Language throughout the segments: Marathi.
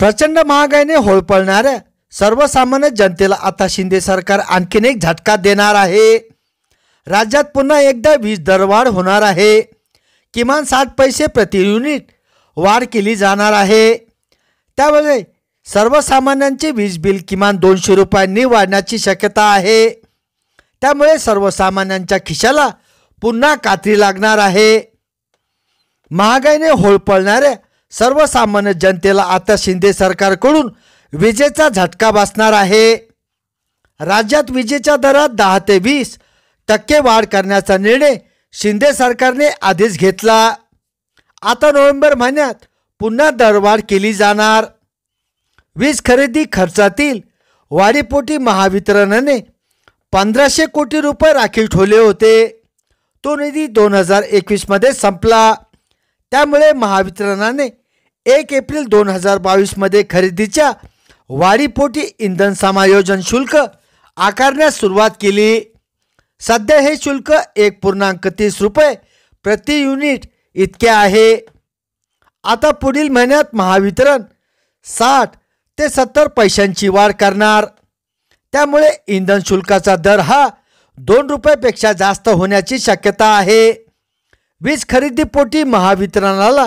प्रचंड महागाईने होळपळणाऱ्या सर्वसामान्य जनतेला आता शिंदे सरकार आणखीन एक झटका देणार आहे राज्यात पुन्हा एकदा वीज दरवाढ होणार आहे किमान साठ पैसे प्रति युनिट वाढ केली जाणार आहे त्यामुळे सर्वसामान्यांचे वीज बिल किमान दोनशे रुपयांनी वाढण्याची शक्यता आहे त्यामुळे सर्वसामान्यांच्या खिशाला पुन्हा कात्री लागणार आहे महागाईने होळपळणाऱ्या सर्वसामान्य जनतेला आता शिंदे सरकारकडून विजेचा झटका बसणार आहे राज्यात विजेच्या दरात दहा ते वीस टक्के वाढ करण्याचा निर्णय शिंदे सरकारने आधीच घेतला आता नोव्हेंबर महिन्यात पुन्हा दरवाढ केली जाणार वीज खरेदी खर्चातील वाढीपोटी महावितरणाने पंधराशे कोटी रुपये राखीव ठेवले होते तो निधी दोन हजार एकवीसमध्ये संपला त्यामुळे महावितरणाने एक एप्रिल दोन हजार बावीसमध्ये खरेदीच्या वाढीपोटी इंधन समायोजन शुल्क आकारण्यास सुरुवात केली सध्या हे शुल्क एक पूर्णांक तीस रुपये प्रति युनिट इतके आहे आता पुढील महिन्यात महावितरण साठ ते सत्तर पैशांची वाढ करणार त्यामुळे इंधन शुल्काचा दर हा दोन रुपयापेक्षा जास्त होण्याची शक्यता आहे वीज खरेदीपोटी महावितरणाला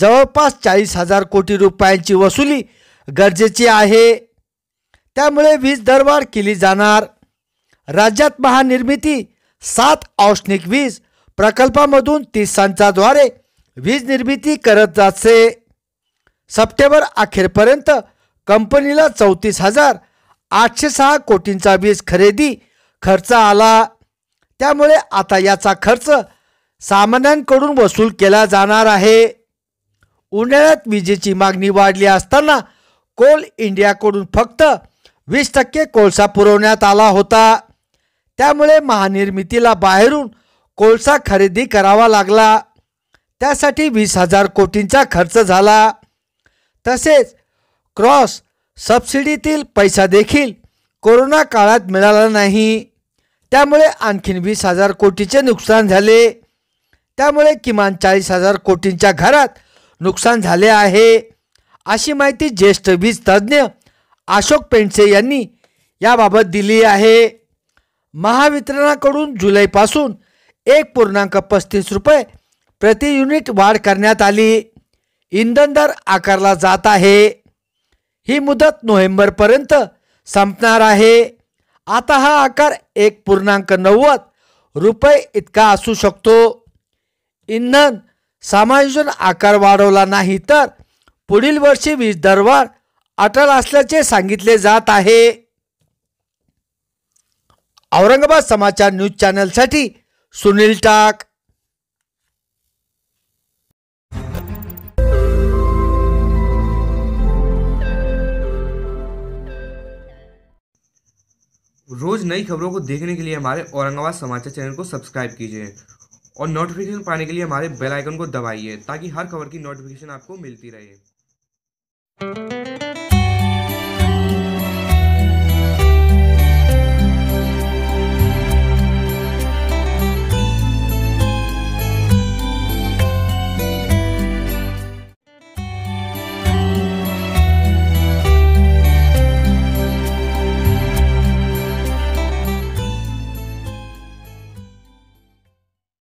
जवळपास चाळीस हजार कोटी रुपयांची वसुली गरजेची आहे त्यामुळे वीज दरवाढ केली जाणार राज्यात महानिर्मिती सात औष्णिक वीज प्रकल्पामधून तीस संचाद्वारे वीज निर्मिती करत जाते सप्टेंबर अखेरपर्यंत कंपनीला चौतीस हजार आठशे सहा कोटींचा वीज खरेदी खर्च आला त्यामुळे आता याचा खर्च सामान्यांकडून वसूल केला जाणार आहे उन्हाळ्यात विजेची मागणी वाढली असताना कोल इंडियाकडून फक्त वीस टक्के कोळसा पुरवण्यात आला होता त्यामुळे महानिर्मितीला बाहेरून कोळसा खरेदी करावा लागला त्यासाठी वीस हजार कोटींचा खर्च झाला तसेच क्रॉस सबसिडीतील पैसा देखील कोरोना काळात मिळाला नाही त्यामुळे आणखीन वीस हजार कोटीचे नुकसान झाले त्यामुळे किमान चाळीस हजार कोटींच्या घरात नुकसान झाले आहे अशी माहिती ज्येष्ठ वीज तज्ज्ञ अशोक पेंडसे यांनी याबाबत दिली आहे महावितरणाकडून जुलैपासून एक पूर्णांक पस्तीस रुपये प्रति युनिट वाढ करण्यात आली इंधन दर आकारला जात आहे ही मुदत नोव्हेंबरपर्यंत संपणार आहे आता हा आकार एक पूर्णांक नव्वद रुपये इतका असू शकतो इंधन समायोजन आकार वाढवला नाही तर पुढील वर्षी वीज दरवाढ अटल असल्याचे सांगितले जात आहे औरंगाबाद समाचार न्यूज चॅनलसाठी सुनील टाक रोज नई खबरों को देखने के लिए हमारे औरंगाबाद समाचार चैनल को सब्सक्राइब कीजिए और नोटिफिकेशन पाने के लिए हमारे बेल आइकन को दबाइए ताकि हर खबर की नोटिफिकेशन आपको मिलती रहे